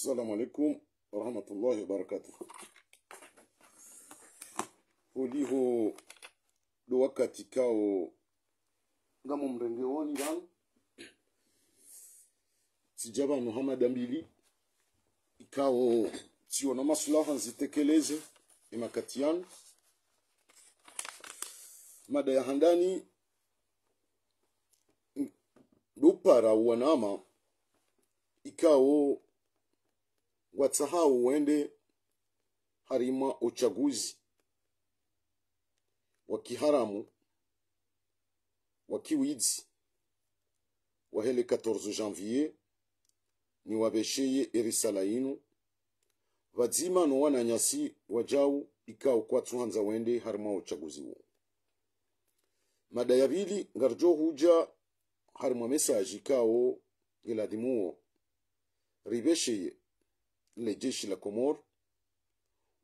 Assalamu alaikum warahmatullahi wabarakatuh. Oliho ɗo wakkati kawo ngam um rende woni ɗan si jaba Muhammad Ambili kawo si wana maslaha zitekeleze imakati yanu. Mada ya handani dupara wanama ikao watsahau uende harima uchaguzi wa kiharamu wa kiwizi wahele 14 janvier ni wabesheye erisala yinu vadzima no wananyasi wajau ikao kwatsuhanza wende harima uchaguzi wo mada ya vili ngarjo huja harima mesaji ikao iladimuo ribesheye لجيش الكومور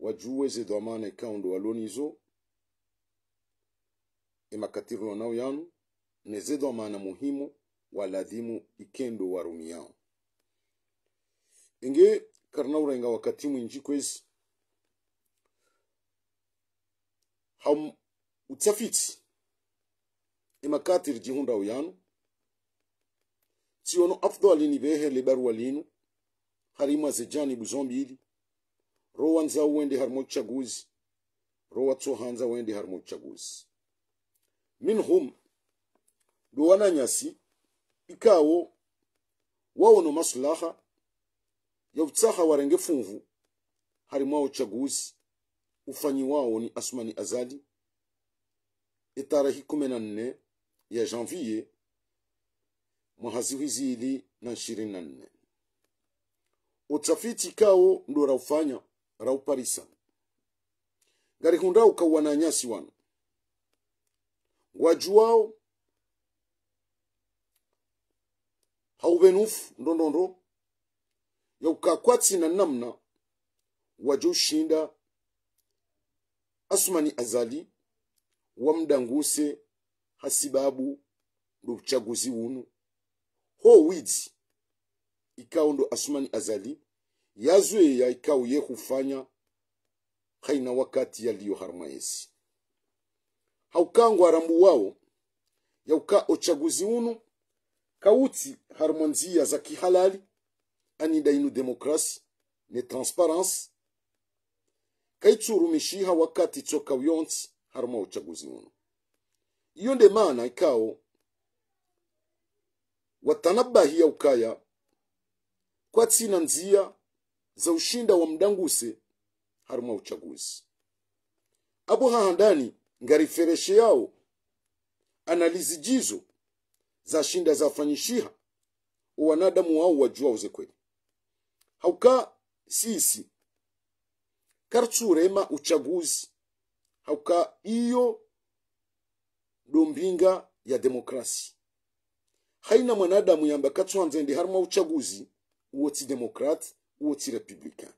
wajuweze dwamana ikaundo walonizo imakatiro e nao yanu ze domana muhimu waladhimu ikendo rumi yao inge karnaurenga wakati mwinji kwezi ham utsafiti imakatir e jihunda yanu siono afdhali ni behe libarwa linu harimo azijanibu zombiri rowa nzao wende harimo chaguzi rowa tsohanza wende harimo chaguzi minhum nyasi ikawo wawono masulaha ya utsaha warenge funvu harimo ufanyi wao ni asmani azali etarehi kumi na nne ya janvier ziili na ishirini na nne utafiti kao ndo raufanya rauparisa ngari hunda ukauwananyasi wanu wajuwao hauve nufu ndondondo na namna waje shinda asumani azali wamdanguse hasibabu ndo uchaguzi wunu ho widzi ikao ndo asumani azali ikao ye yehufanya haina wakati yaliyo harma yesi haukangwa arambu ya yauka ochaguzi unu kauti harmo nzia za kihalali anida inu demokrasi ne transparansi kaichurumishiha wakati tsoka uyonsi harma ochaguzi uno iyo nde ikao watanabahi ya ukaya twatsina nzia za ushinda wa mdanguse harumwa uchaguzi apo hahandani ngarifereshe yao analizi jizo za shinda zafanyishiha wanadamu wao wajua uze kweli hauka sisi kartsurema uchaguzi hauka iyo dombinga ya demokrasi haina mwanadamu yamba katsuhanze ndi haruma uchaguzi ou oti-démocrate ou oti-republicain.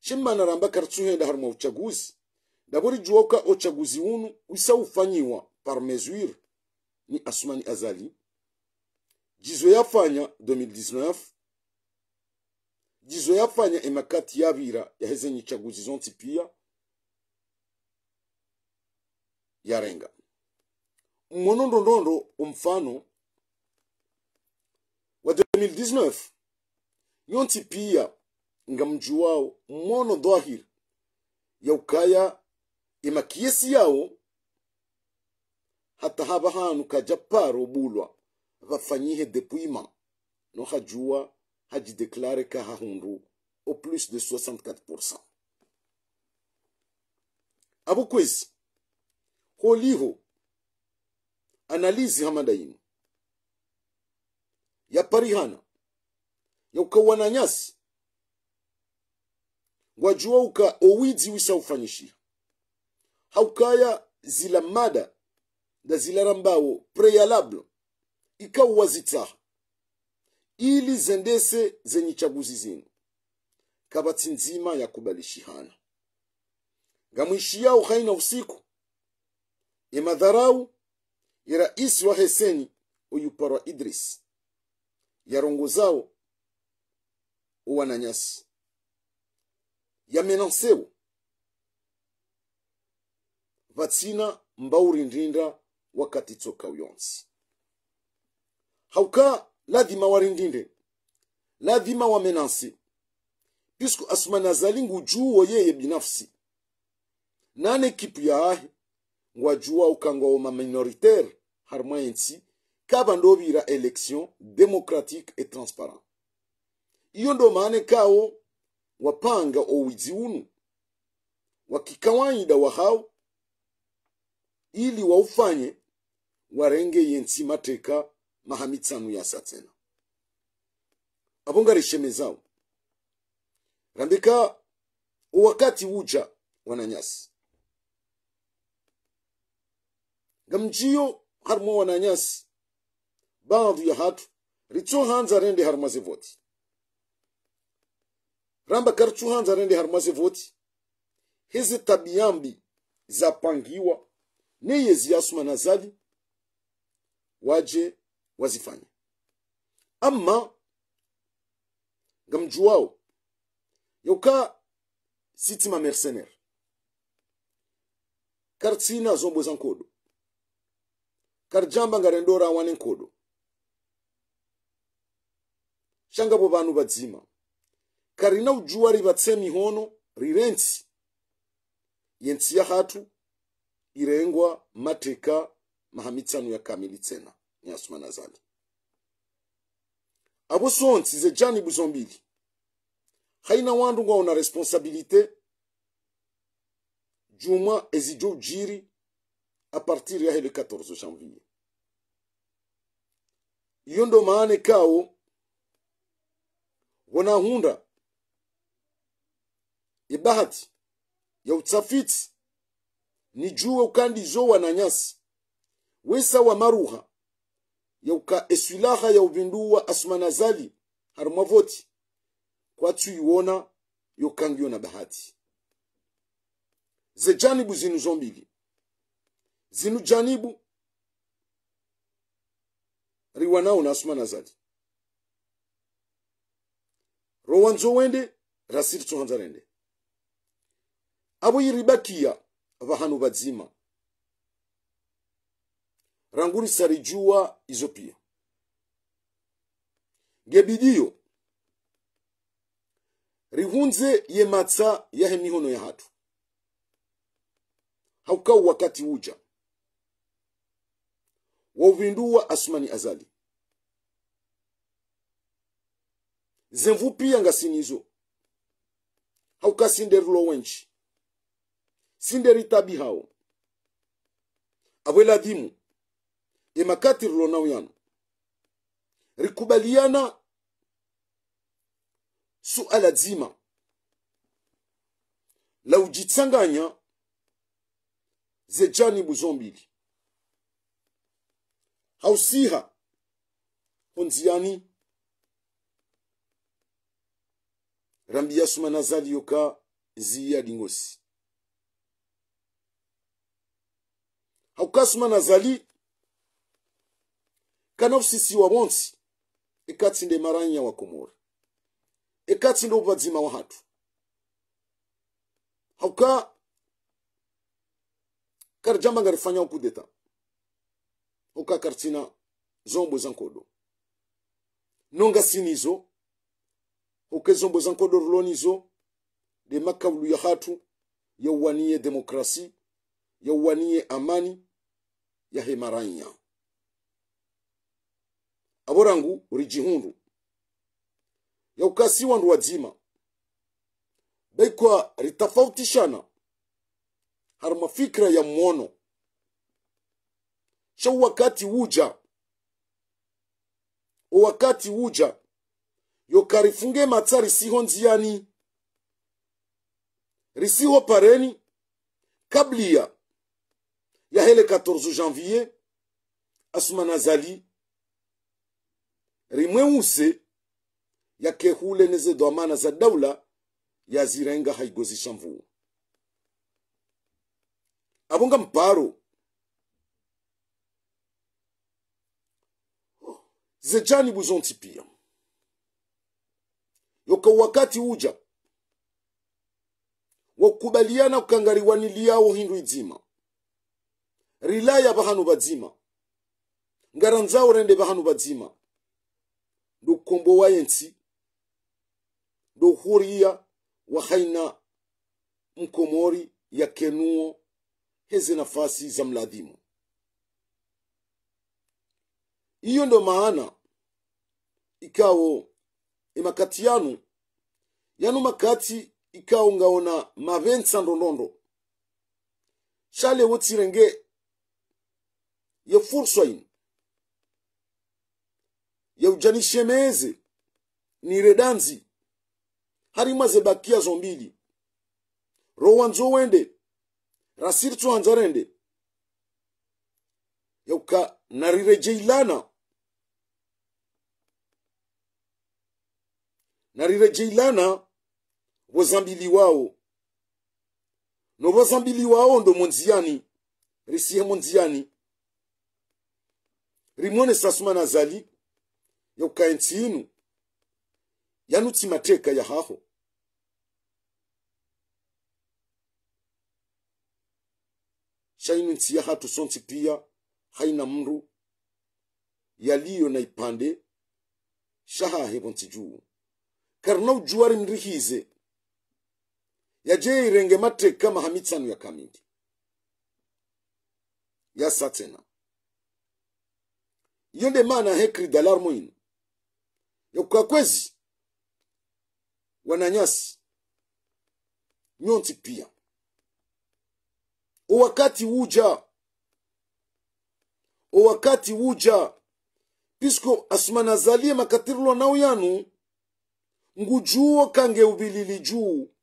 shimma naramba kartsuhenda harimo uchaguzi dabori juoka uchaguzi unu usaufanyiwa par mesure ni asumani azali jizo yafanya 2019 jizo yafanya emakati yabira yaheze chaguzi zonti pia yarenga munondondondo umfano 2019 yonti pia nga mji mono dhahir yaukaya imakiyesi yao hata haba hanu kajaparo bulwa vafanyihe depuima no hajua hajideklare ka hahundu o plus de 64% abokwezi holiho analizi hamadaini ya parihana ya ukauana nyasi wajua uka owidzi wisaufanyishira haukaya zila mada da zila rambawo prealable ikauwa ili zendese zenye chaguzi zinu kabatsi nzima yakubalishihana yao haina usiku emadharau iraisi wa heseni uyuparwa idris nyasi uwananyasi yamenansewo vatsina mbaurindrinda wakati tsoka uyonsi hauka lazima warindinde lazima wamenanse pisku asumani azali ngujuwo yeye binafsi nane kipu yaahe ngwajuwa wa maminoritare harimwa entsi kabando bira election democratic et transparent iyo ndo maana kao wapanga owizi unu wakikawaida wahao ili waufanye warenge yensi mateka mahamitsanu ya satsena abongaresheme zao randika wakati uja wananyasi gamjio harimo wananyasi bavy hanza rende tsohanjareny voti ramba raha hanza rende le voti heze tabiambi za pangiwa ne yeziasu nazali waje wazifanya ama ngamjuwao yoka sitima mercenaire kartsina zombo nazo amboezankodo jamba ngarendora aho changa bo bantu vadzima kari nawujua ribatse mihono rirensi yensi ya hatu irengwa mateka mahamitsanu ya tsena nyasuma zali abo sonsi jani buzombili haina wandu una responsabilite juma ezijo ujiri a partir ya hele 14 janvier iyo maane kawo wanahunda ibahati ya utafiti nijue ukandizowa na nyasi wesa wa maruha ya uka esilaha ya uvinduwa asumanazali harumwavoti yuona yokangiyo na bahati ze janibu zinu zombili zinu janibu riwanao na asmanazali rowanzo wende rasiri tuhanzarende. abo yiribakia vahanu vazima Ranguni sarijua izopia. gebidiyo rihunze yematsa yahe mihono ya hatu haukau wakati uja wauvindua asmani azali zenvu pia nga sinizo hauka lo wenchi. sinderi tabi hao awela dimu emakati na uyanu. rikubaliana suala zima la ujitsanganya Zejani buzombili. hausiha honziani rambi yasuma nazali yoka ziya dingosi haukasuma nazali. zali kanafusisi wa bonsi ekatsinde maranya wa Ekati ekatsinde ubadzima wa hatu hauka kar jamba ngarifanya kudeta hauka kartina zombwe zankodo nonga sinizo okezombo eza zo lonizo de makabulu ya hatu yauwanie demokrasi yauwanie amani yahemaranya aborangu rijihundu yaukasi wandu wadzima baikwa ritafautishana hari mafikira ya mwono shau wakati uja wakati uja yo karifunge mat sa risi hon ziyani, risi hopareni, kabli ya, ya hele 14 janvye, asman azali, rimwen ou se, ya kekhou le neze dwaman azadawla, ya zirenga haygozi chanvou. Avongan paro, ze janibou zontipiyan, yoka wakati uja wakukubaliana kukangariwaniliyawo hindu idzima rilaya vahanu vadzima ngaranzawo rende vahanu vadzima ndukombo waye ndohuria wahaina mkomori ya kenuo heze nafasi za mladhimu hiyo ndo maana ikawo imakati e yanu yanu makati ikaungaona mavensa ndondondo shale wotsirenge ye fursa yeujanishemeze niredanzi harima zebakia zombili rowanzo wende rasirtso hanzarende yauka narirejeilana na narirejeilana wao no wao ndo monziyani risiye monziyani rimone sasuma na zali yokukaya ntsinu yanutsi mateka yahaho shainu ntsiya hatu sonti pia haina mndu yaliyo na ipande shahahevo ntsijuu nrihize ya yagiye yirenge e mate kama hamitsanu ya ya yasatsena yonde mana hekri dalar mwini yokuka kwezi wananyasi nyonti pia uwakati wuja uwakati wuja pisko asumanazalie makatirulwa nao yanu ngujuo kange ubilili juu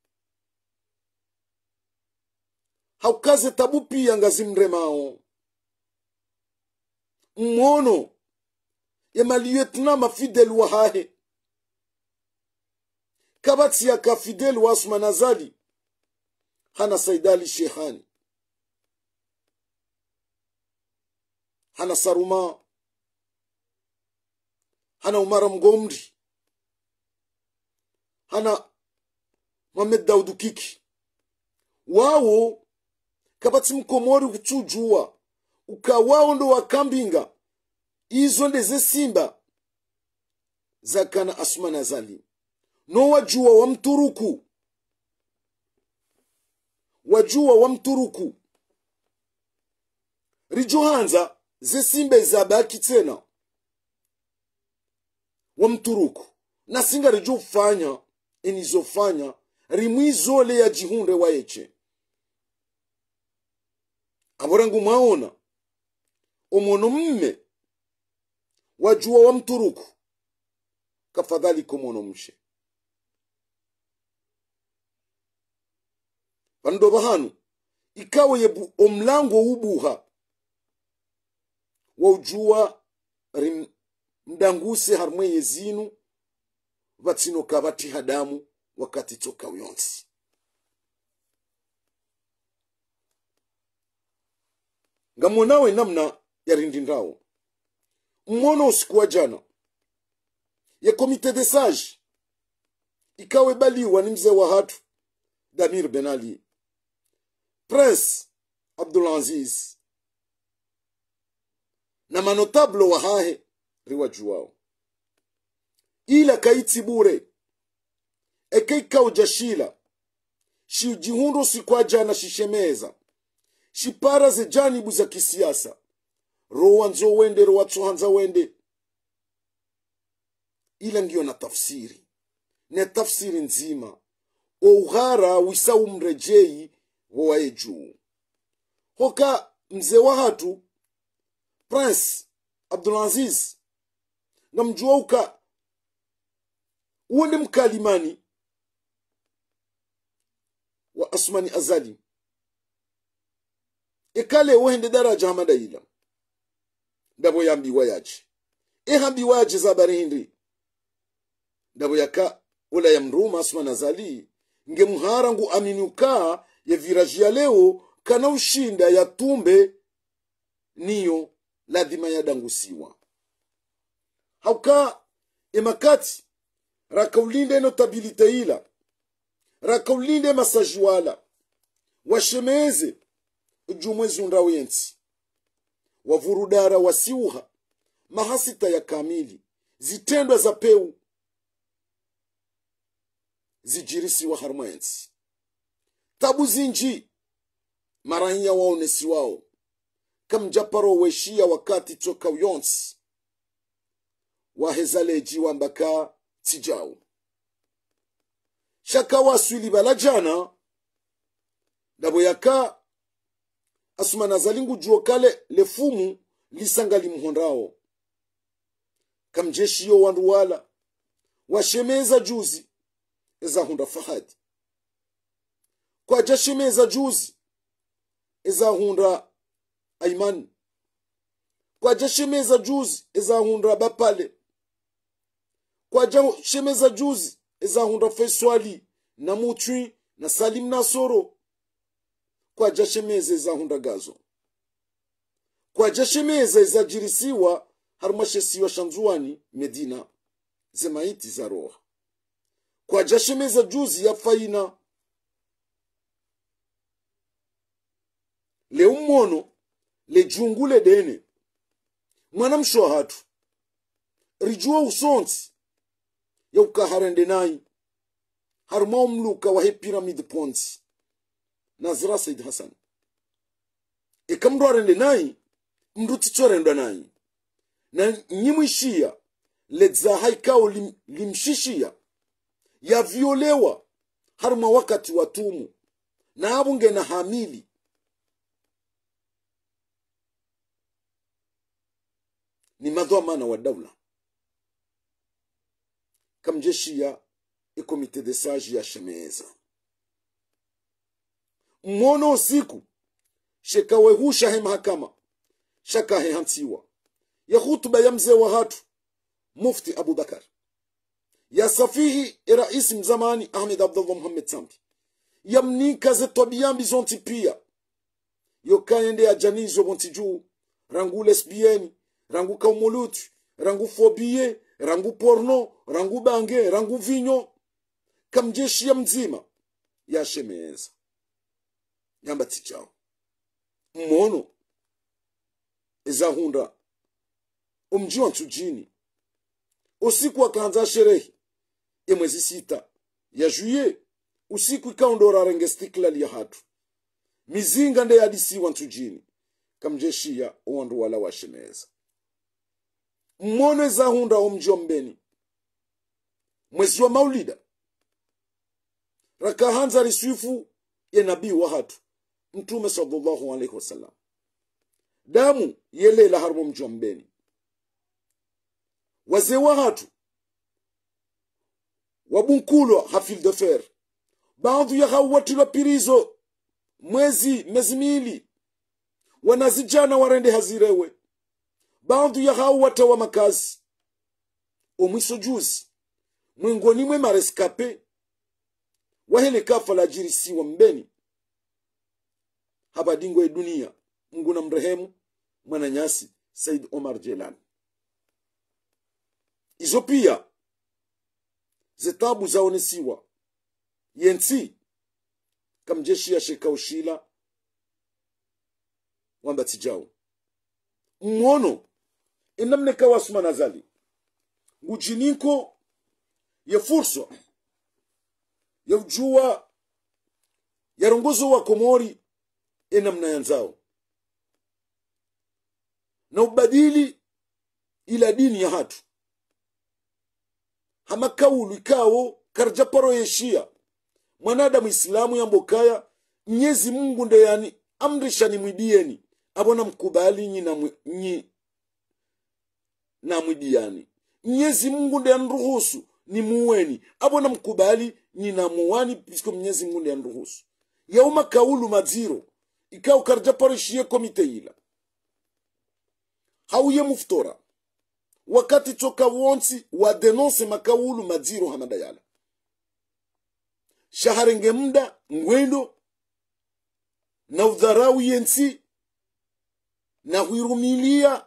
haukaze tabu pia ngazimremao mmono maliyetna mafidel wahahe kabatsiya ka fidel wasumanazali hana saidali shehani hana saruma hana umara mgomri ana mamed daudu kiki wawo kabatsi mkomori kuchujuwa ukawao ndo wakambinga izo ndezesimba kana asman azali nowajuwa wa mturuku wajuwa wa mturuku rijohanza zesimba izabaki tena wa mturuku nasinga rijofanya enizofanya rimwizole ya jihunde wa eche aborangu mwaona umuntu mme wajua mturuku kafadhalika umuntu mshe vandoba hanu ikawe yebu omlango ubuha waujua mdanguse harmwe yezinu hadamu wakati toka uyonsi ngamwonawe namna yarindindao mmono usiku wa jana ya komite de sage ikawe baliwa ni mzee wa hatu damir ben ali prince abdulaziz na manotablo wa hahe riwajuao ila kaitsi bure ekeikaujashila shiujihundo sikwajana shishemeza shipara ze janibu za kisiasa rowa nzo wende rowa wende ila ngio na tafsiri na tafsiri nzima oughara wisau mrejei wowaye juu hoka mzee wa hatu prince abdulaziz namjuauka uende mkalimani wa asmani azali ikale wende daraja hamadaila ndabo yambiwa yaje ehambiwa yaje zabarindi ndabo yaka ula ya mruma asmani azali nge muhara ngu aminuka ya viraji ya leo kana ushinda ya tumbe niyo lazima yadangusiwa hauka emakati rakawlinde raka ulinde masajuala washemeze ujumwe zundawo wavurudara wasiuha mahasita ya kamili zitendwa za peu zijirisi wa yensi tabu zinji marahiya waonesi wao kamjaparo weshia wakati toka uyonsi wahezaleji wambaka tijao shaka waswili bala jana dabo yaka asuma nazalingu ngujuo kale lefumu lisanga limuhonrao. Kamjeshi yo wanruwala, washemeza juzi eza hunda fahadi kwajashemeza juzi eza hunda aimani kwajashemeza juzi eza hunda bapale kwa jao shemeza juzi ezahunda hunda feswali na mutwi na salim soro kwa ja shemeze hunda gazo kwa ja jirisiwa ezajirisiwa harumashesiwa shanzuani medina zemaiti za roha kwa ja shemeza juzi ya faina le umono le jungule dene mwana mshwa hatu rijua usonsi harende nai harma mluka wahe pyramid points nazra said hasan eka mndu nai mndu tichorendwa nai na nyimwishia letza ikao lim, limshishia yavyolewa haruma wakati watumu na abunge na hamili ni mana wa daula kama jeshi ya ikomite de sage ya shemeza mmono usiku shekawehusha he mahakama shakahehansiwa ya hutuba ya mzee wa hatu mufti abubakar ya safihi e rais mzamani ahmed abdullah muhammad sambi ya mnikaze tobiyambi zonti pia yokaende ya janizo bonti juu rangu lesbieni rangu kaumulutu rangu fobie rangu porno rangu bange rangu vinyo kamjeshia mzima shemeza. yamba tichao. mmono ezahunda omji wantsu jini usiku akaanza sherehi mwezi sita ya juye usiku ikaondora renge stiklali ya hatu mizinga wa ntujini, kamjeshi ya owandu wala washemeza mwone zahunda omjwa mbeni mwezi wa maulida rakahanza riswifu ya nabii wa hatu mtume sallallahu alaihi wasallam damu yelela harimo mjwa mbeni wazee wa hatu wabunkulwa hafil de fer baadhi ya hawatilwa pirizo mwezi mezi miili wanazijana warende hazirewe bandu ya hao watawa makazi omwisojuzi mwingoni mwe mareskape waheleka wa mbeni haba dingo ya dunia mungu na mrehemu mwananyasi said omar jelan izo pia zetabu zaonesiwa yensi kamjeshi ya shekaushila wambatijao mwono enamne ka wasuma nazali ngujininko ye fursa ya ujua ya runguzo wa komori enamna yanzao na ubadili ila dini ya hatu hamakaulu ikawo karja paro Mwanada mwanadamu islamu yambokaya mnyezi mungu ndeyani amrishani mwidieni abona mkubali nyi na nyi na mwidiani. mnyezi mungu ndiyandiruhusu nimuweni apo na muwani piske mnyezi mungu anruhusu. yauma kaulu maziro. Ikao karja parishie komite ila hauye muftora wakati toka wonsi wadenonse makaulu madziro hamadayala shaharenge mda ngwendo na udharau yensi na huirumilia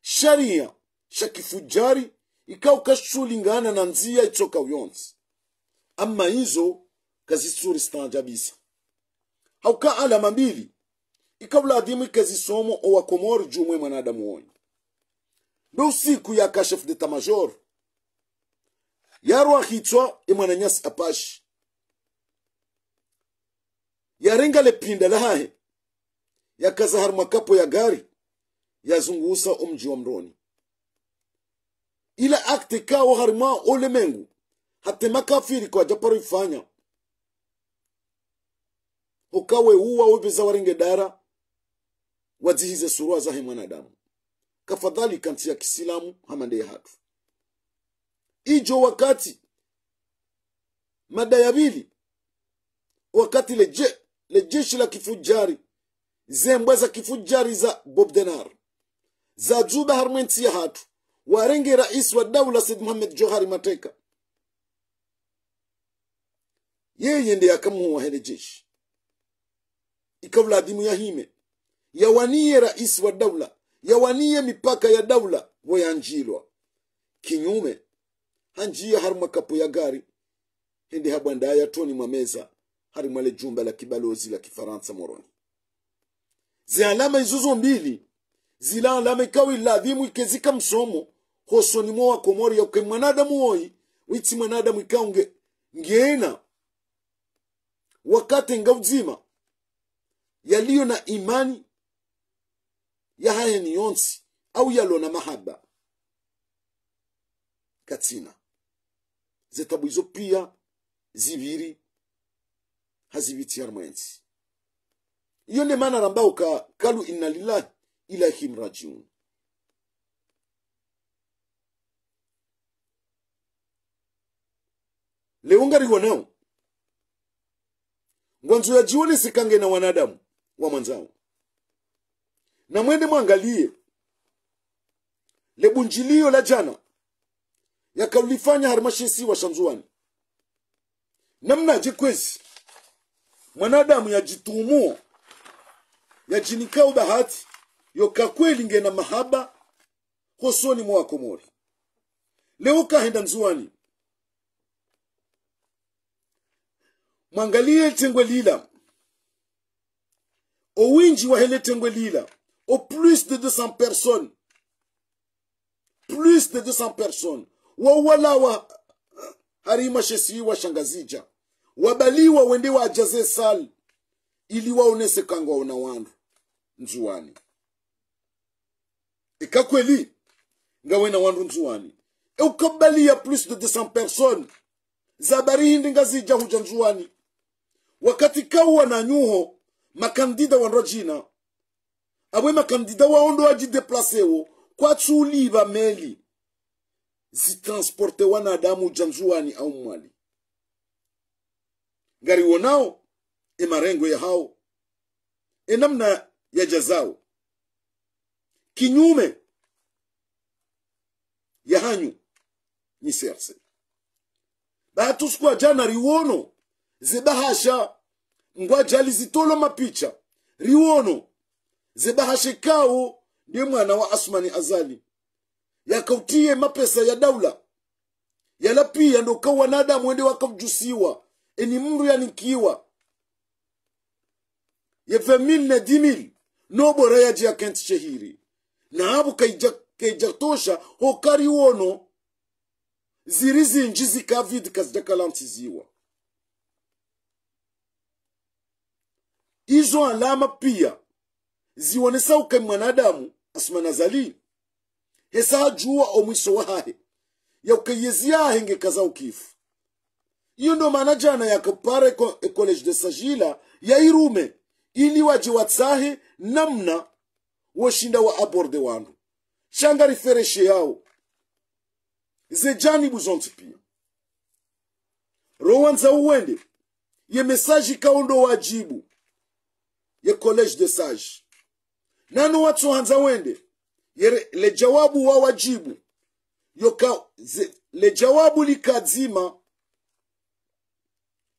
sharia shakifujari ikawukashulingana na nziya itsoka uyonse amma izo stanjabisa hauka alama mbili ikawuladimu ikazisomo owakomori jumwe mwanadamu wonye ndo usiku ya kashef de tamajor yarwa hitswa emwananyasi apashi yarenga lepinda lahahe yakaza makapo ya gari yazungusa omji wa mroni ile akte kawo harima olemwengu hatema kafiri kwa japaro ifanya ukawe uwa webeza waringe dara wadzihize surua zahe mwanadamu kafadhali kanti ya kisilamu hamandeye hatu ijo wakati madayabili wakati leje lejeshi la kifujari zembwe za kifujari za bobdenar za juba harmenti ya hatu warenge rais wa daula said Mohamed johari mateka yeye ndiye akamuoa hele jeshi ikavula adhimu yahime yawanie rais wa daula yawanie mipaka ya daula woyanjilwa kinyume hanjia hari mwakapo ya gari hindi habwanda yatoni mwa meza hari mwale jumba la kibalozi la kifaransa moroni zi alama izuzo mbili zila lameka wilavimu ikezika msomo hosoni komori ya yauke mwanadamu oi witsi mwanadamu ikaunge ngena wakati ngauzima yaliyo na imani ya hayeni yonsi au yalo na mahaba katina zetabu izo pia ziviri hazivitsi harmwensi iyo ne maana ka kalu inna lillahi ilahim rajiun leungariho nao ngwanzo ya jioni sikange na wanadamu wa mwanzao na mwende mwangalie lebunjilio la jana yakalifanya harmashesi wa shanzuani namna jikwezi mwanadamu yajituumua yajinikao bahati yoka kweli ngena mahaba hosoni mwako mori leo henda nzuani mwangalie tengwe lila owinji wahele tengwe lila o plus de 200 personnes plus de 200 personnes wawala wa harima shesii washangazija wabaliwa wende wajaze sali ili waonese kangwa na wandu nzuani ikakweli ngawena wandu nzuwani eukabalia plus de 200 personnes zabari hindi zija huja nzuwani wakati kauwa na nyuho makandida wanrwa jina abwe makandida waondo wajideplasewo kwatsuliva meli zitransporte wanadamu uja nzuwani au mwali ngariwo nao emarengo ya hao enamna ya jazao kinyume ya hanyu ni crc bahatusikwa jana riwono zebahasha ngwajali zitolo mapicha riwono zebahashe kawo ndiye mwana wa asmani azali yakautie mapesa ya daula yala pia ndoka wanadamu wende wakamjusiwa eni mndu yanikiwa ye femille na dimil no bora jia kent shehiri nahabo kaijatosha hokari wono ziri zinji zikavidi kazijakalanthiziwa izo alama pia ziwonesa ukai mwanadamu asimanazalili hesa ajuwa omwiso wahahe yaukayeziyahe ngekaza ukifu iyo ndo maana jana yakapara ecollege de ya yairume ili waje watsahe namna woshinda wa aborde wandu shanga rifereshe yao zejani buzonti pia rowanza uwende ye mesaji kaundo wajibu ye college de sage nanu watu hanza wende ye le jawabu wa wajibu yoka ze, le jawabu likazima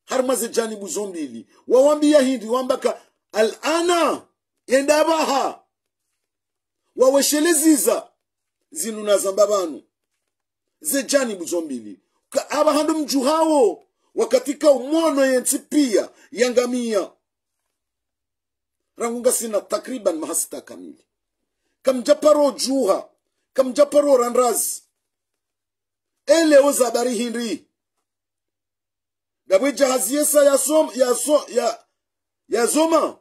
harmaze janibu zombili wawambia hindi wambaka alana yendabaha osheleziza zinunazamba bantu zejanibwe zombili abahandu mjuhawo wakatika umono yensi pia yangamia rangunga sina takriban mahasita kamili kamjaparo juha kamjaparo ranrazi oza zabari hindi dabwe jahazi yesa ya yasoma,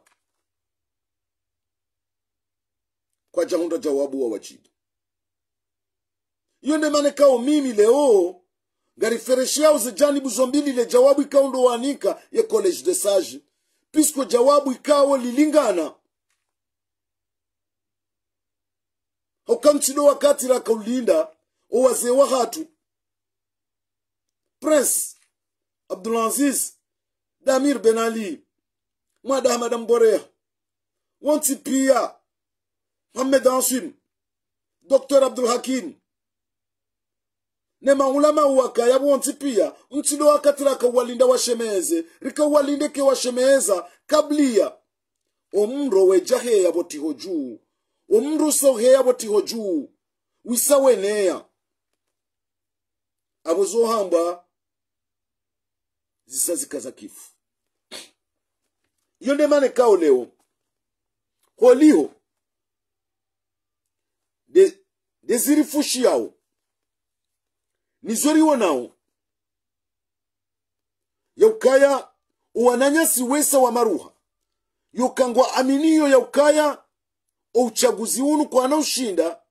kwa hunda jawabu wa wajibu Yonde mane kao mimi leo ngarifereshia janibu zombili le jawabu ikao ndo wanika ye college de sage pisko jawabu ikawo lilingana haukamchido wakati o owazee wa hatu prince abdulaziz damir ben ali mwadahmada Borea, Wanti pia Ahmed Ansim, Dr. Abdul Hakim. Nema ulama waka yabonti pia mtilo wakati shemeze, rika walinde ke washemeza kablia omro ya boti hojuu. omro sohe yabotiho juu wisaweneya abo zohamba zisazikaza kifu iyo ndemane kao leo liho, deziri fushi yao nizori wanao ukaya uwananyasi wesa wa maruha yokangwa aminiyo ya ukaya ouchaguzi unu ushinda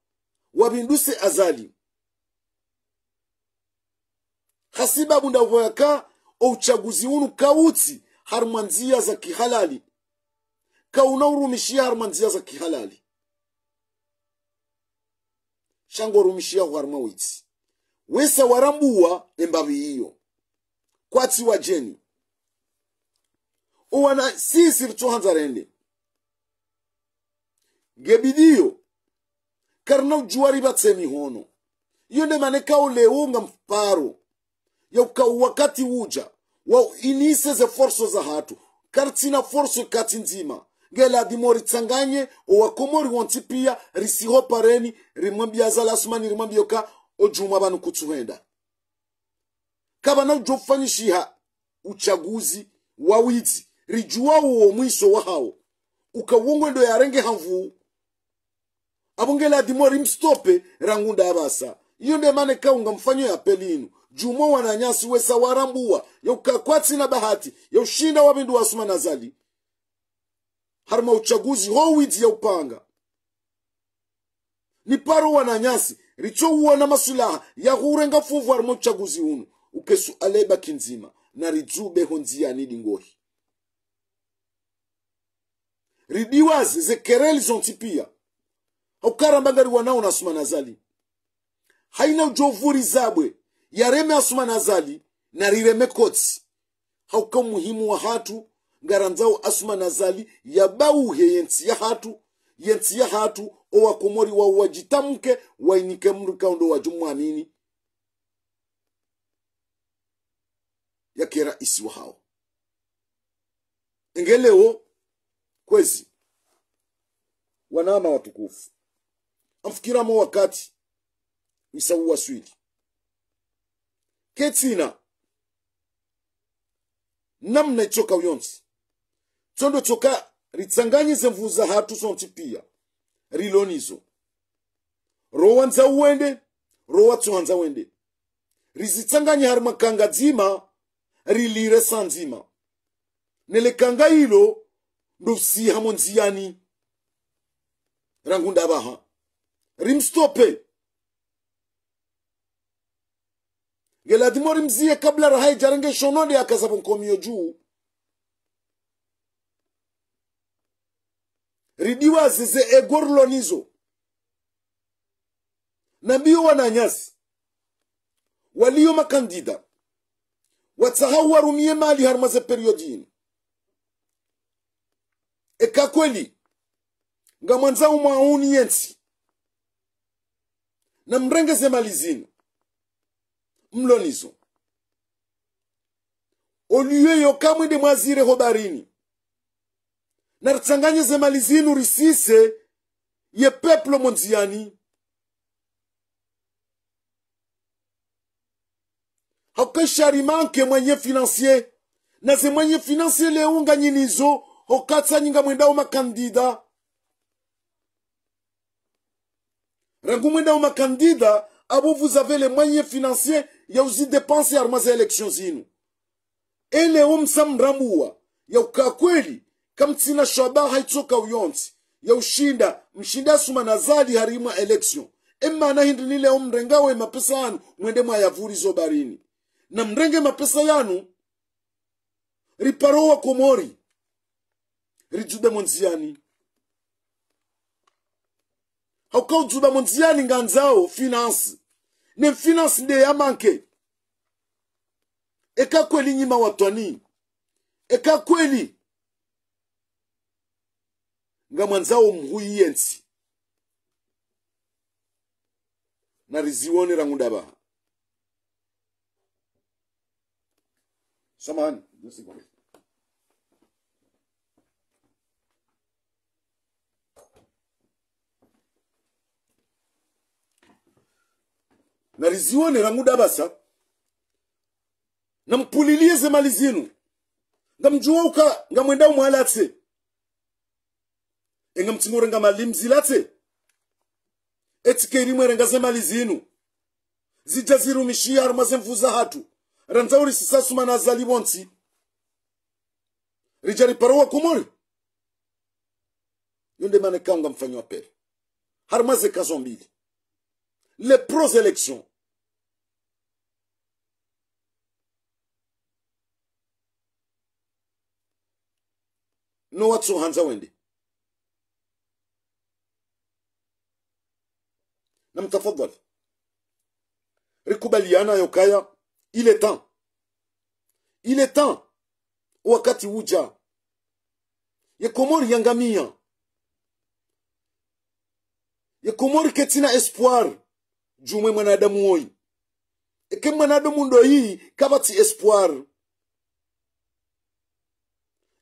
wabinduse azali hasibabu ndavoyaka ouchaguzi unu kawuti harmanzia za kihalali kaunaurumishia harumwa harmanzia za kihalali shangorumishira witi wesa wese warambuwa embavi iyo wa jeni uwana sisi tsohanza rende gebidiyo karina ujuwari vatsemi hono iyo ndemane kauleunga mparo uka wakati uja wa inise ze forso za hatu Kartina forso kati nzima ngeladimo ritsanganye owakomo riwonsi pia risiho pareni rimwe byazalasumani rimwe byoka ojumwa abantu kutsuhenda na ujofanyishiha uchaguzi wa wizi rijuwa uwo mwiso ukawongwe ndo ya renge yarenge hamvuu abongeladimo rimstope rangunda abasa iyo ndiye mane kaunga mfanyo ya pelinu jumo wananyasi wesa warambua yaukakwatsi na bahati yaushinda wabindu wasuma nazali harma uchaguzi ya upanga paro wana nyasi richowuwa na masulaha yahurenga fuvu harimo uchaguzi unu ukesu aleba kinzima na rijubeho nidi ngohi ridiwazi zontipia haukara mbangari wanao na asuma nazali haina ujovuri zabwe yareme asuma nazali na rireme kotsi hauka muhimu wa hatu ngaranzao asuma nazali yabauhe yensi ya hatu yensi ya hatu owakomori wa wajitamke wainike mndu kaundo wajumwanini yakera isi hao engelewo kwezi wanama watukufu amfikiramo wakati wa swili ketsina namna itsoka uyonzi Tondo choka ritsanganyize mvuvu hatu sonchipiya rilonizo rowa nza wende rowa tsohanza wende rizitsanganye harma kanga zima, rilire sanzima Nele nelekanga ilo ndovusihamo hamonziani rangu rimstope geladimo rimziye kabla ya ngeshononde nkomiyo juu ridiwa zize egorlo nizo na wananyasi walio makandida watsahawaru e mali harmaze periodini e kweli nga mwanzau mwauni yensi na mrengeze mali zino mlonizo oliyeyo kamwende mwazire hobarini naritsanganyeze mali zinu risise yepeplo peplo monjiyani hakesharimanke mwenye finansier naze mwenye finansier leunganyinizo hokatsanyinga mwendawo makandida rangu mwendawo makandida abo vous avez le moyen financier ya uzi dépense ya arma za élection zinu eleo msamramua ya ukaa kweli kamtsina haitoka haitsoka ya yaushinda mshinda suma nazali harimwa election emmana hindinileo mrenga we mapesa yanu mwende mwayavurizo barini na mrenge mapesa yanu riparowa komori rijuda hauka haukaujuda mwanziani nganzao finance ne finance nde yamanke eka kweli nyima watwani eka kweli nga mwanzawo mhuyiye ntsi nariziwonera ng'udaba samahani narizionera ng'udabasa nampuliliye zemali zinu ngamjuwa uka ngamwenda umwalatse enga mtsingorenga mali mzilatse etsike rimwe rengaze mali zinu zija zirumishiya rumaze hatu ranzauri sisasumana azali bonsi rija riparowa kumuri yonde mane kaunga mfanywa pere harumaze kazo mbili le pros election no watso hanza wende أم rikubaliana likubaliana yokaya ile tan. ile tan wakati uja Ya komori yangamia Ya komori ketina espoir jumwe mwanadamu oyi eke mwanadamu ndoyi kabati espoir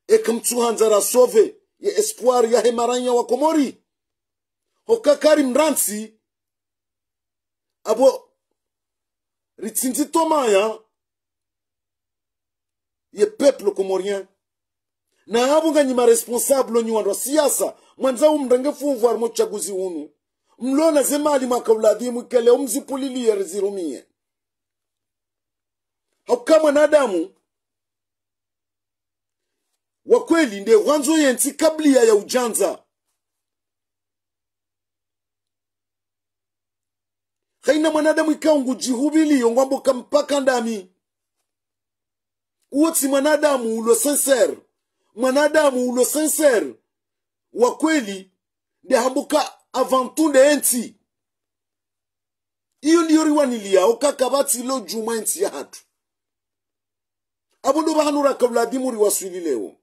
eke mtsuhanza sove ya espoir yahe maranya wa komori hokakari mransi abo toma ya ye peuple comorien na abo nganyima responsable onyiwandwa siasa mwanzau fuvwa mo chaguzi unu mlona zemali mwakauladhimu kele umzipulilie rizirumie hauka mwanadamu wa kweli nde wanzo yenti kablia ya ujanza haina mwanadamu ikangu jihubili ngwamboka mpaka ndami uwotsi mwanadamu ulo sincere mwanadamu ulo sincere wa kweli ndehambuka avantu nde iyo ndiyo riwaniliyawo kaka vatsilo juma enti ya hatu avondo vahanuraka vuladimu riwaswililewo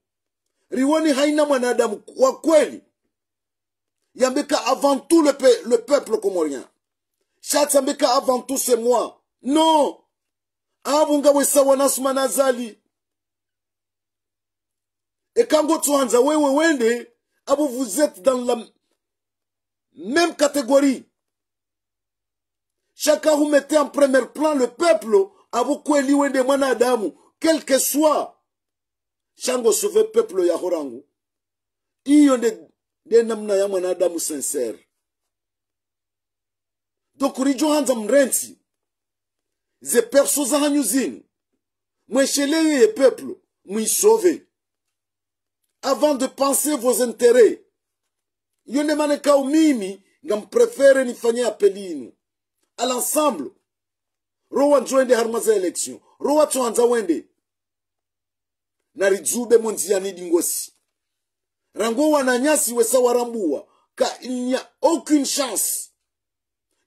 riwani haina mwanadamu wa kweli yambeka avantu le, pe, le peuple comorien chatsambika avant tout c'est moi non avunga wesa wanasumana azali ekangotswanza wewe wende abo ah, vous êtes dans la même catégorie chacun vous mettez en premier plan le peuple abo ah, kweli wende mwana quel que soit chango sauve peuple ya horangu de des namna ya mwana adamu tokurijohanza mrentsi ze perso za hanyu zinu mwesheleye ye peplo mwisove avant de penser vos intérêts yo nde manekao mimi nga mprefere nifanye apeli inu à l'ensemble rowa njoende haruma za election rowa tsohanza wende naridzube monziyani dingosi rangowa na nyasi wesawarambuwa ka il n'y a aucune chance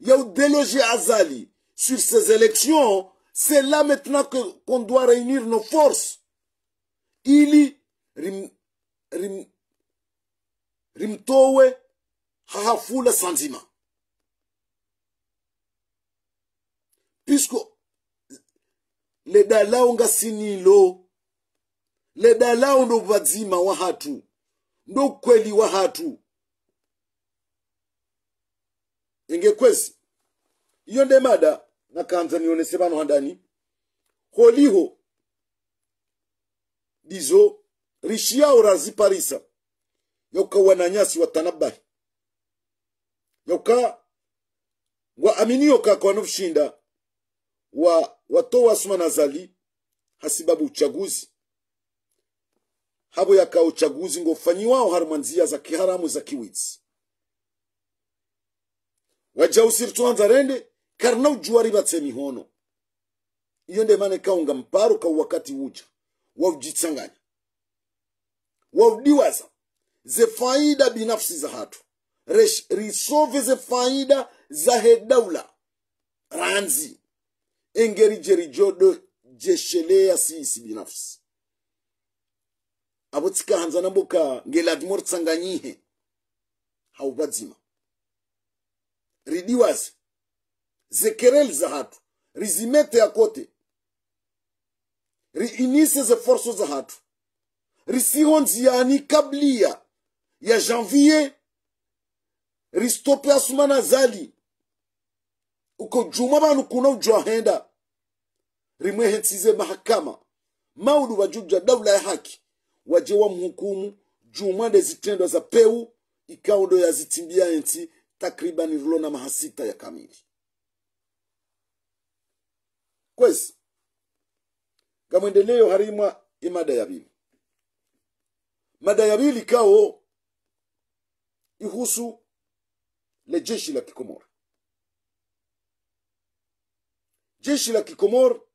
a déloger Azali sur ces élections, c'est là maintenant qu'on doit réunir nos forces. Ili rim, rim, rimtowe hahafula sanzima. Puisque les dalao sinilo, les dalao on vadzima wahatu, no kweli wahatu. zengekwezi iyo ndemada nakanza nionese bano handani holiho dizo rishi yao parisa yoka wananyasi watanabahi yoka wa aminio kaka wanavyoshinda wa watowa suma nazali hasibabu uchaguzi habo yaka uchaguzi ngofanyiwao harimwa za kiharamu za kiwizi wajja tuanza rende karna ujuari batsemi hono iyo ndemane kaunga mparo ka wakati uja waujitsanganya waudiwaza ze faida binafsi za hatu Resh, risove ze faida za daula ranzi engeri jerijodo jeshelea sisi binafsi abo tsikahanza namboka tsanganyihe haubadzima ridiwazi zekereli za hatu rizimete ya kote riinise zeforso za hatu risiho nziani kablia ya janvie ristope asumana zali uko juma vanu kuna rimwe hensize mahakama maudu wajuja daula ya haki waje wa mhukumu juma zitendo za peu ikaundo ya yazitimbia enti takriban rulo na mahasita ya kamili kwezi gamwendeleo harimwa imada ya yabili mada ya yabili kao ihusu le jeshi la kikomor jeshi la kikomor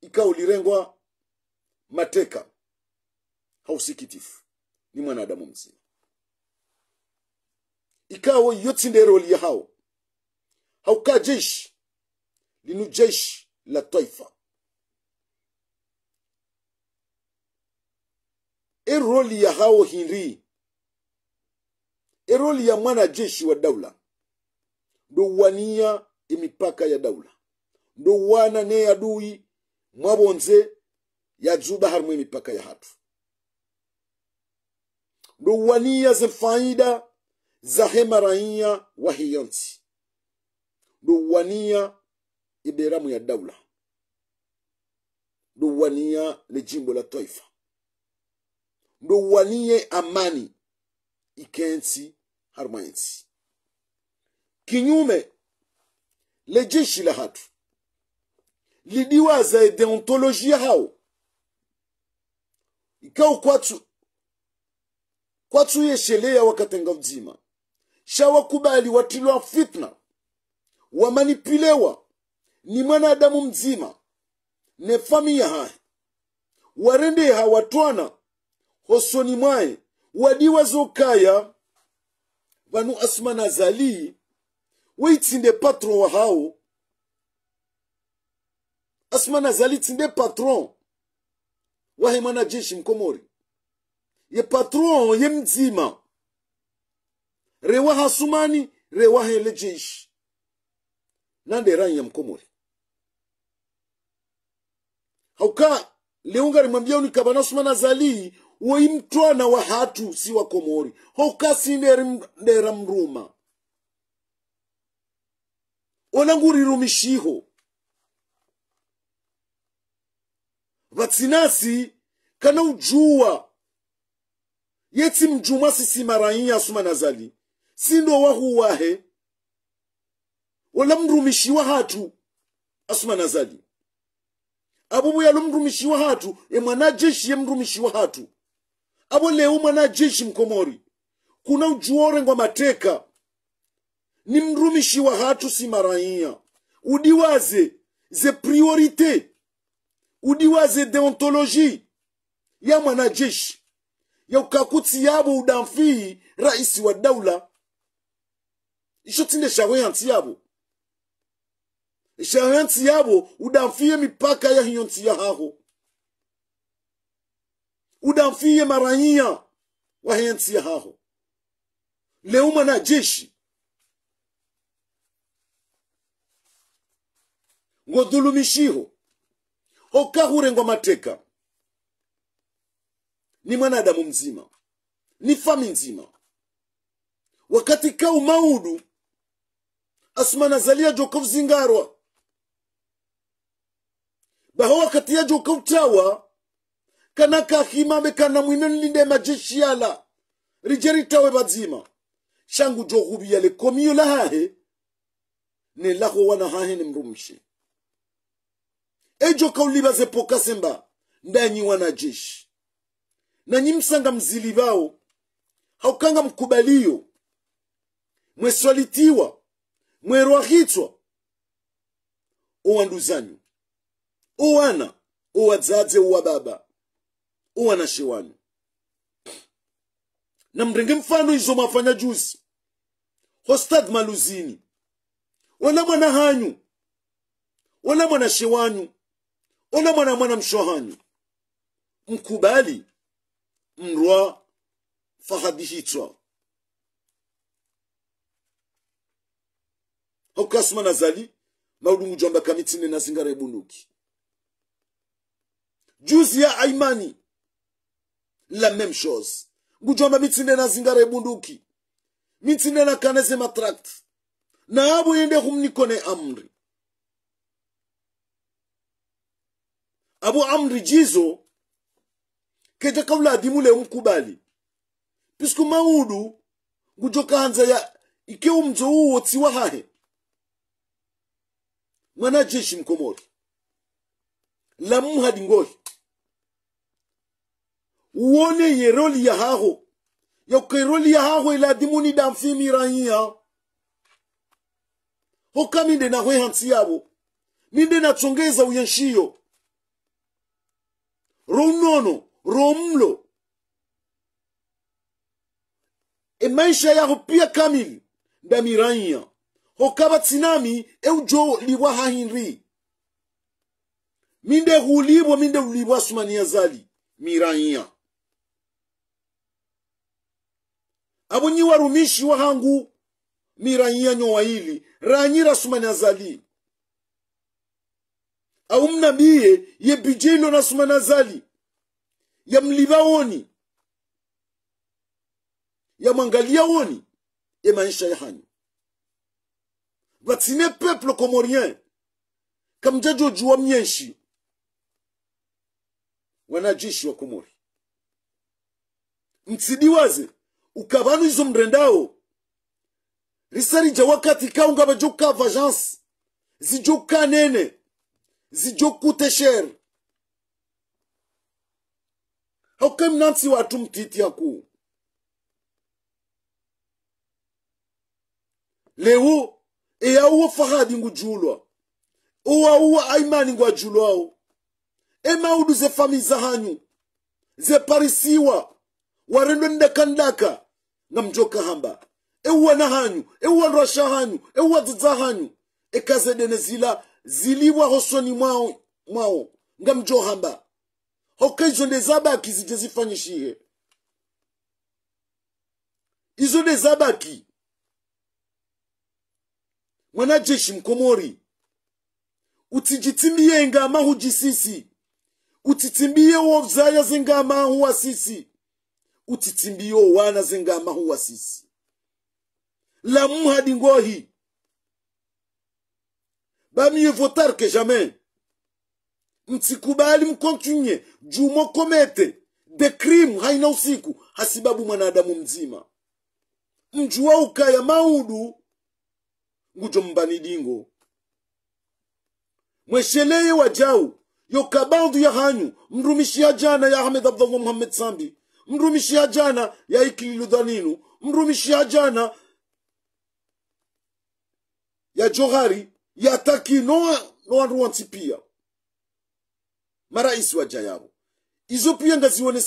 ikao lirengwa mateka hausikitifu ni mwanadamu mzima ikawa ya hao hauka jeshi linu jeshi la taifa eroli ya hao hinri eroli ya mwana jeshi wa daula ndo wania imipaka e ya daula ndo wana ne adui mwabonze yadzuba harimo imipaka ya hatu ndo wania zemfaida zahema raia wa hiyonsi luwania iberamu ya daula luwania jimbo la taifa luwanie amani ikensi harumaensi kinyume lejeshi la hatu lidiwaza edeontolojia hao ikao kwatu yeshelea wakatenga uzima shawakubali watilwa fitna wamanipilewa ni mwanadamu mzima ne famiya hahe warende hawatwana hosoni mwaye wadiwa zokaya vanu asmana zali weitsinde patron hao asmana zali tsinde patron wahe mwanajeshi mkomori ye patron ye mzima rewa hasumani rewa hele jeishi nande ya mkomori hauka leunga rimambia unikabana sumana zalii uwe imtua wa hatu si wakomori komori hauka ndera mruma rirumishiho vatsinasi kana ujuwa yetsi mjumwa sisimarainya asuma zalii sindo wahuwahe wala mrumishi wa hatu asuma nazali abubu yalo mrumishi wa hatu ye mwanajeshi ye mrumishi wa hatu abo leo mwanajeshi mkomori kuna ngwa mateka ni mrumishi wa hatu si maraia udiwaze ze priorite udiwaze deontoloji ya mwanajeshi ya ukakuti yabo udamfii raisi wa daula ishotsindeshaweyansi yabo eshaweyansi yabo udamfie mipaka yahiyonsi yahaho udamfiye marayiya waheyansi yahaho leuma na jeshi ngo dhulumishiho hokahurengwa mateka ni mwanadamu mzima ni fami nzima wakati kau maudu ئەسمانە زەلیە جۆکەف زینگارەوە بەهەوە کەتیە جۆکەوت چاوە کە ناکاخیما بێکە نەموینن لینێمە جێشیالە ریجەری تاوێ بەجیمە شنگ و جۆغوبیە لێ کۆمیو لە هاهێ نێ لەخۆوە نەهاهێنم ڕوومشێ ئەی جۆکەوت لیبەزێ پۆکەسم بە ndani wanajeshi na nyimsanga mzili vao haukanga mkubalio mweswalitiwa mwerwahitswa uwanduzanyu uwana uwadzadze uwa baba uwanashi na mtenge mfano izo mwafanya juzi hostad maluzini ona mwana hanyu ona mwana shewanyu ona mwana mwana mshohanyu mkubali mrwa fahadihitswa okasima nazali baulungu jwambaka mitine nazingara ebunduki juzi ya aimani la même chose ngujwamba mitsinde nazingara ebunduki mitsinde nakaneze matract na abu yende humnikone amri Abu amri jizo keja kaula adimule umkubali pisku maudu ngujokahanza ya ike umzo uo tiwa hahe mwanajeshi mkomori lamu hadi ngoyi uone yeroli ya haho yoke ya haho iladimuni damfi rahiha hoka minde nahwe hansi yabo minde natsongeza uyenshiyo rounono romlo e maisha yaho pia kamili ndamiraia Okaba tsinami eujo liwa hahinri minde hulibwa minde hulibwa ya zali miraiya Abu nyi warumishi wa hangu miraiya nyowaili ranyira sumani ya zali au mnabiye ye bijilo na ya zali ya mliva woni ya mangalia woni Ya e maisha ya hanyu vacciner peuple comorien kamjajojua mnyenshi wanajishi wa komori mtsidiwaze ukavanu izo mrendao risarija wakati kaunga vajoka vagence zijoka nene zijokute shere haukemnansi watu mtiti yakuu leo ya uwa fahadi ngujulwa uwa uwa aimani ngwajulwao emaudu ze fami za hanyu ze parisiwa Warendo ndaka ndaka Na mjoka hamba uwa na hanyu euwa rwasha hanyu uwa dzidza hanyu ekazedene zila ziliwa hosoni mwao mwao nga mjo hamba hoka izo nde zabaki zije zifanyishihe izo nde mwanajeshi mkomori utijitimbie ngama hujisisi utitimbie wovzaya zingama huwa sisi utitimbie wana zingama huwa sisi La hadi ngohi bamieux votar que jamais msikubali mkontunye jumo komete de crime haina usiku hasibabu mwanadamu mzima mjuwa ukaya maudu ngujomba dingo mwesheleye wajau yo kabandu ya hanyu mrumishi ya jana ya Ahmed Abdullah Muhammad Sambi mrumishi ya jana ya ikililu dhaninu mrumishi ya jana ya johari ya taki noa noanruwansi pia maraisi waja yavo izo pia ngaziwone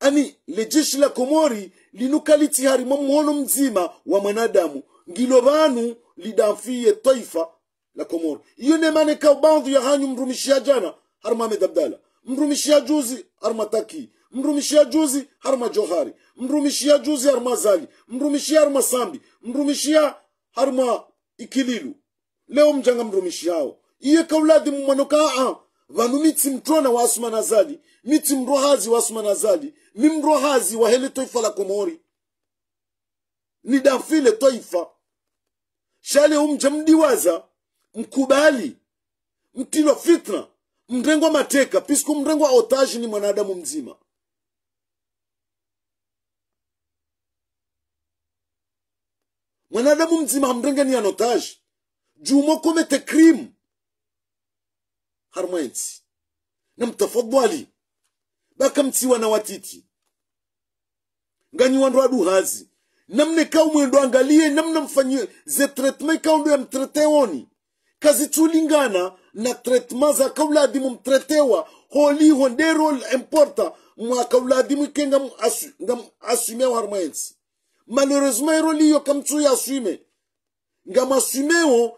ani le jeshi la komori linukaliti harimo muholo mzima wa mwanadamu ngilo banu lidafie taifa la komori iyo nemaneka bandu ya hanyu mrumishia jana harmamed abdala mrumishia juzi harma taki mrumishia juzi harma johari mrumishia juzi harma zali mrumishia harma sambi mrumishia harma ikililu leo mjanga mrumishi hao iye kauladi mmwanokaa vanhu mitsimtrona wasuma na zali mitsimrohazi wasuma na zali mimrohazi wahele toifa la komori nidafile toifa shale umje mdiwaza mkubali mtilo fitna mrengwa mateka pisku mrengwa otaji ni mwanadamu mzima mwanadamu mzima hamrenge ni anotaji juu mokomete krimu harmwensi namtafadhali bakamtsiwa na watiti nganyiwa ndo aduhazi namne kaumwe ndo angalie namna mfanyie ze tretma kaundo ya mtreteoni tulingana na tretma za kauladimu mtretewa holiho nderol importa mkenga asu ngam asume harmwensi malheureusement eroliyo kamtsu ya asume ngam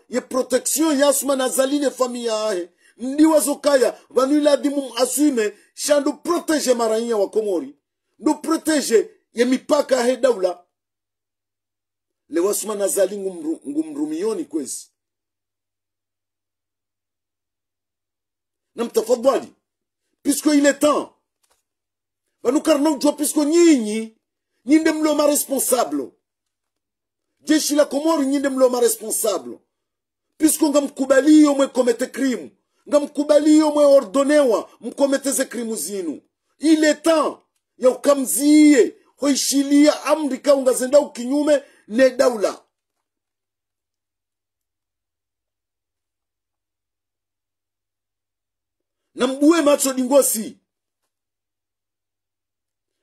ye protection yasuma nazalile famiya ahe ndiwazo kaya vanhu dimu asume shandu protege maraia wa komori ndu protege ya mipaka yahe daula wasuma nazali ngumrumioni kwezi namtafadhali puisque il temps vanu karina ujua pisko nyinyi nyinde ma responsable jeshi la komori nyinde mloma responsable puisque yomwe mwekomete krimu nga mkubaliyo mweordonewa mkometeze krimu zinu ile temps ya ukamziye hoishilia amri kaungazenda ukinyume ne daula na mbuwe macho dingosi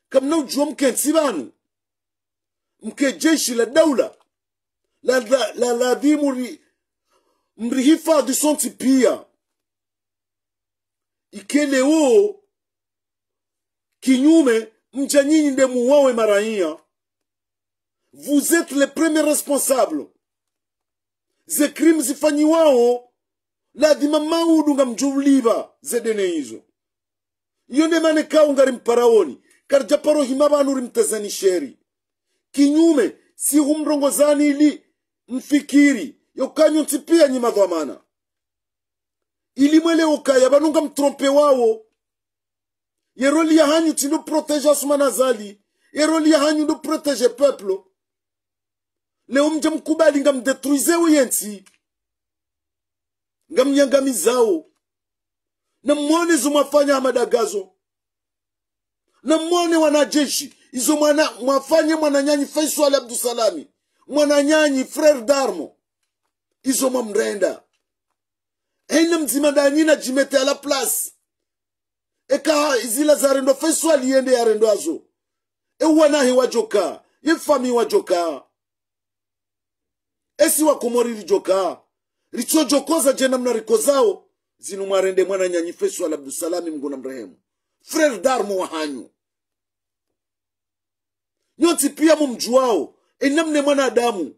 kamna ujua mkensi banu mke jeshi la daula la, la, la, la, la, la, la, la, la, la, pia wo kinyume mja nyinyi nde muwawe maraia vous êtes les premiers responsables ze crime zifanyiwao lazima maudu nga mjuliva zedene hizo iyo mane ka ngari mparaoni kari japaro hima vanu ri mtezani sheri kinyume si humrongozani ili mfikiri yokanyo tipia nyimadhamana ilimweleuka banunga mtrompe wawo yeroli ya hanyu tsindu proteje asumana zali yeroli ya hanyu ndu proteje peplo leo mja mkubali nga mdetruize uyenti nga zao na mwone zomwafanya amadagazo na mwone wanajeshi izo mwana mwafanye mwananyanyi faisal abdusalami mwananyanyi frere darmo izo mwamrenda ene mdzimanda anyina jimete ala place eka izila za rendo feso aliende ya rendo azo ewanahi wajoka yefami wajoka esi wakumori rijoka richojokoza je namna riko zao zinu marende mwana nyanyi feso ala busalami mguna mrehemu frere darmo wahanyu nyoti pia mumjuao enamne mwanadamu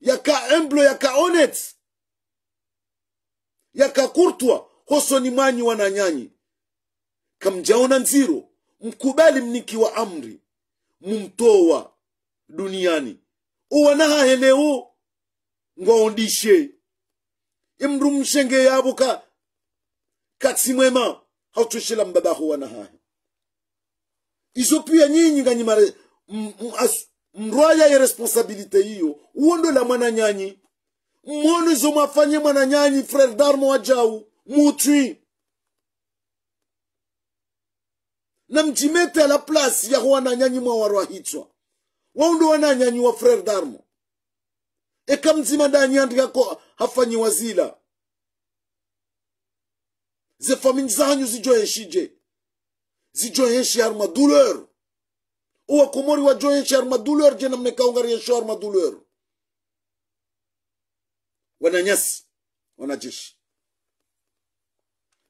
yaka emblo yaka onet yakakurtwa hosonimwanyi wananyanyi kamjaona nziro mkubali mnikiwa amri mumtowa duniani uwanahahenewo ngwaondishe imru mshenge ka katsimwema hautushila mbabaho wanahahe izo pia nyinyi nganyimare mrwaya responsabilite hiyo uondola mwananyanyi mwone mm. zomafanye mwananyanyi frere darmo wajau Mutui. na mjimete ala plasi yaho wananyanyi mwawarwa hitwa waundo wananyanyi wa frere darmo eka mzima dani andikako hafanyi wazila. ze famille zanyu zijoyenshije zijoyenshi harma douleur uwakomori wajoyenshi harma douleur je mnekaungari yesho douleur wananyasi wanajeshi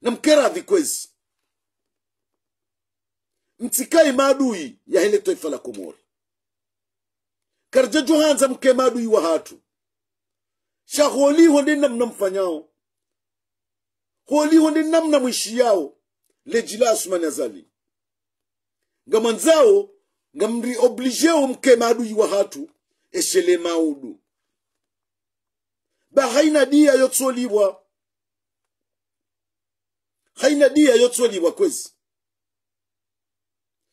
na mkera havikwezi mtikae maadui ya hele taifa la komori karja johanza mke maadui wa hatu shaholiho ndi namna mfanyao holiho ndi namna mwishi yao lejila asumani azali nga mwanzao nga mri mke maadui wa hatu eshele maudu bakhainadia yotsolibwa à yotsolibwa kwezi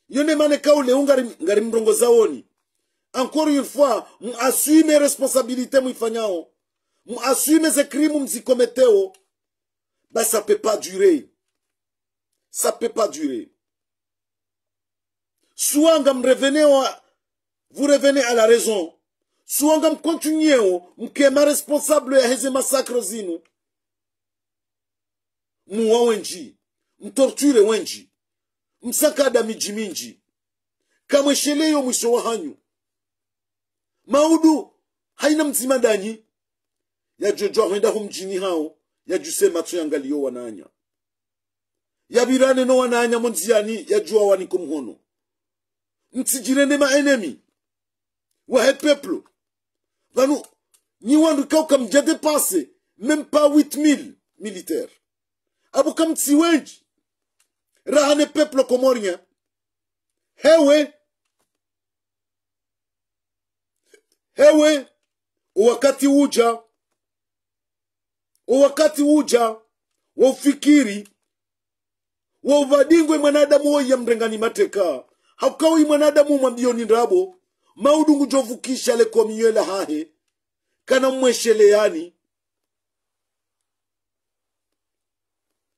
yone mane kaule ngari, ngari zaoni. encore une fois m'assume responsabilité m'ifanyao. muassume ze crime mzikometeo ba ça peut pas durer ça peut pas durer soit ngam revenez vous revenez à la raison suwanga nyeo mkema responsable ya heze masakro zinu muwa wenji mtorture wenji msakada miji minji kamwesheleyo mwisho wa hanyu maudu haina mzima danyi yajojwa hwendaho mjini hao juse matu yangaliyo wananya birane no wananya monziani yajua waniko mhono Mtijirene maenemi wahe peplu, Nous, nous avons dépassé même pas 8000 militaires. Abu kam tsiwenji. Rahane peuple comorien. Hewe. Eh eh Hewe. Wakati uja. Wakati uja. Waufikiri. Wauvadingwe mwanadamu woya mrengani mateka. Haukawi mwanadamu mwambioni rabo jovukisha le komiyele hahe he kana mwesheleyani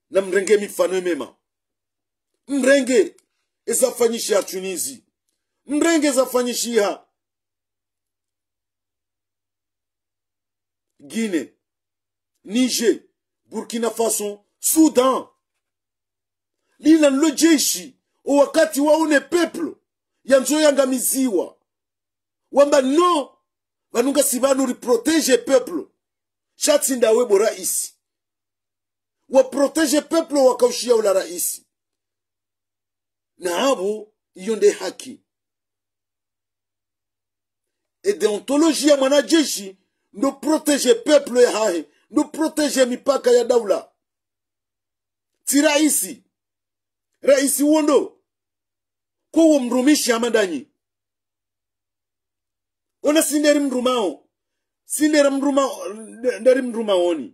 na mrenge mifano mema mrenge ezafanyisha tunizi mrenge ezafanyishiha guine niger burkina faso sudan lina lo jeshi wakati waone peplo yanzoyangamiziwa wamba no vanunga si riproteje peplo peuple shatsindawebo raisi waproteje peplo wakaushia ula raisi na avo iyo nde haki e mwanajeshi ndo protege peuple ya hahe ndo protege mipaka ya daula ti raisi raisi wondo kowo mrumishi amandanyi ona si nderi mndumawo si ndari mrumao. nderi mndumaoni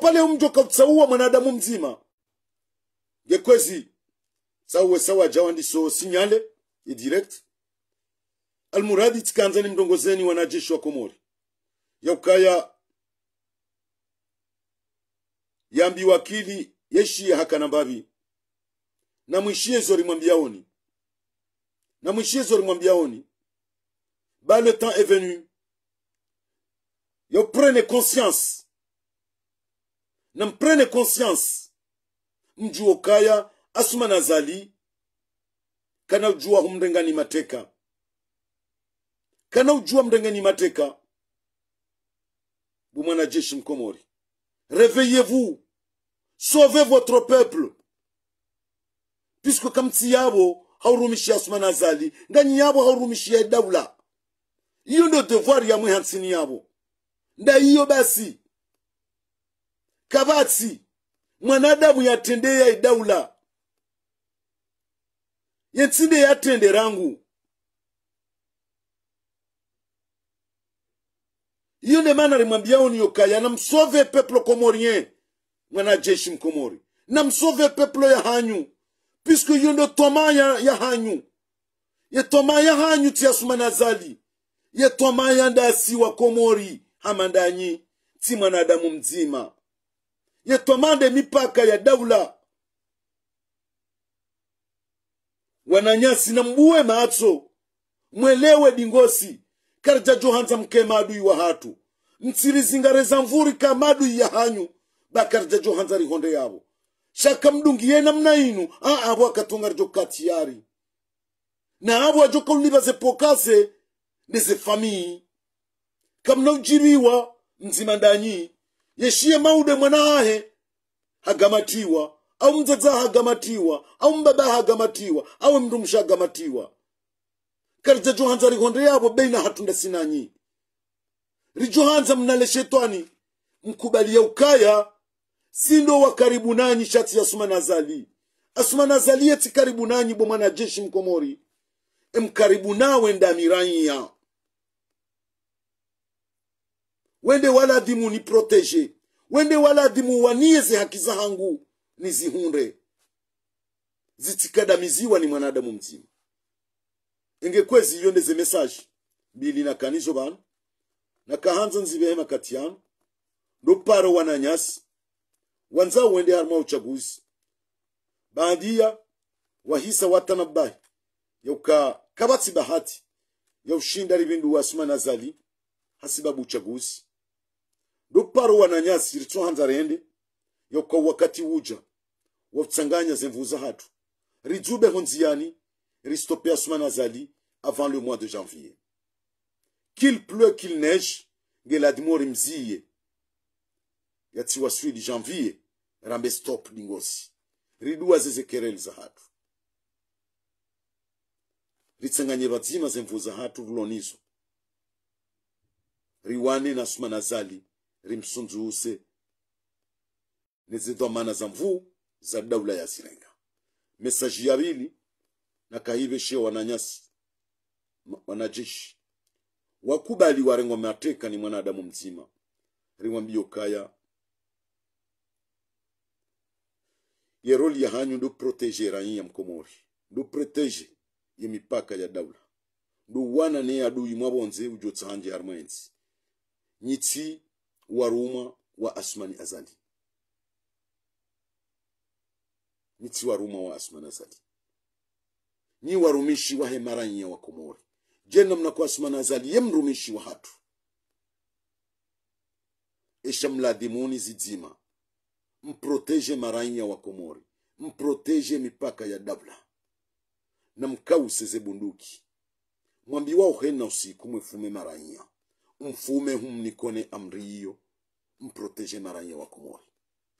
pale umjo kutsauwa mwanadamu mzima Gekwezi. Sawe sawa jawandi so sinyale direct. almuradi tikanza ni zeni wanajeshi wa komori yaukaya yambi wakili yeshiye zori mwambiaoni. namwishie zorimwambiaoni namwishie zorimwambiaoni bah, le temps est venu. Vous prenez conscience. Nam prenez conscience. Mjuu kaya asmanazali Zali, kana ujua mateka kana ujua mdengani mateka bumwana Jeshim Komori. réveillez-vous sauvez votre peuple puisque comme kamtsi yabo haurumishia Asmanazali, Zali, nganyi yabo et daula hiyo ndio devoir ya mwihansini yavo ndaiyo basi kavatsi mwanadamu yatendeya idaula yensinde yatende rangu hiyo ndio maana alimwambiao niyokaya na msove peplo komorien mwanajeshi mkomori na msove peplo ya hanyu piske hiyo ndio toma ya, ya hanyu ye toma ya hanyu tiyasuma nazali ye twama wa komori hamandanyi ti mwanadamu mzima ye tomande mipaka ya daula wananyasi na mbuwe matso mwelewe dingosi karja johanza mke madui wa hatu mtsirizingareza mvuri ka madui ya hanyu bakarja johanza rihonde yavo shaka mdungiye namna inu aavo akatonga rijo katiyari na avo ajoka ulivaze pokase ndeze famii kam ujiriwa mzima yeshiye maude mwanahe hagamatiwa au mzadza hagamatiwa au mbaba hagamatiwa au mndumsha hagamatiwa karija johanza righonde yavo beina hatunda sinanyi rijohanza mnale shetani mkubalia ukaya sindo wa karibu nanyi shati ya sumanazali asumanazali yeti karibu nanyi bomwana jeshi mkomori emkaribu nao ya wende ni proteje wende waladhimu wanieze haki ni nizihunde zitikadamiziwa ni mwanadamu mzima engekwezi iyo ze message bili na kanizo banu na kahanzo nzibehema kati yanu ndoparo wananyasi wanza wende harma uchaguzi baadia wahisa watanabahi yauka kabati bahati ya ushinda libindu wa na nazali hasibabu uchaguzi ruparo wananyasi ritsohanza rende kwa wakati uja wa wafutsanganya zemvuza hatu ridzube honziani ristope asuma na zali avant le mois de janvier qu'il pleut qu'il neige ya tiwa yatsiwa swidi janvier rambe stop lingosi riduwa zezekereli za hatu ritsanganye vadziima zemvudza hatu rulonizo riwane nasuma nazali rimsundzuse mana za mvuu za daula ya zirenga mesaji yavili na she wananyasi wanajeshi wakubali warengwa mateka ni mwanadamu mzima rimwambio kaya yeroli ya hanyu ndoprotege ya mkomori ndoprotege ya mipaka ya daula ndo wana ne adui mwabonze ujotsanje armwenzi nyitsi wa ruma wa asmani azali nyitsi wa ruma wa asmani azali ni warumishi wahe maranya wa komori jena kwa asmani azali ye mrumishi wa hatu esha mladhimuni zidzima mproteje maranya wa komori mproteje mipaka ya dabla na mkau seze bunduki mwambi wao hena usiku mwefume maranya mfume humnikone amri hiyo mproteje maranya wakumwai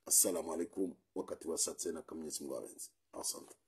assalamu alaikum wakati wa satena tena kwa asante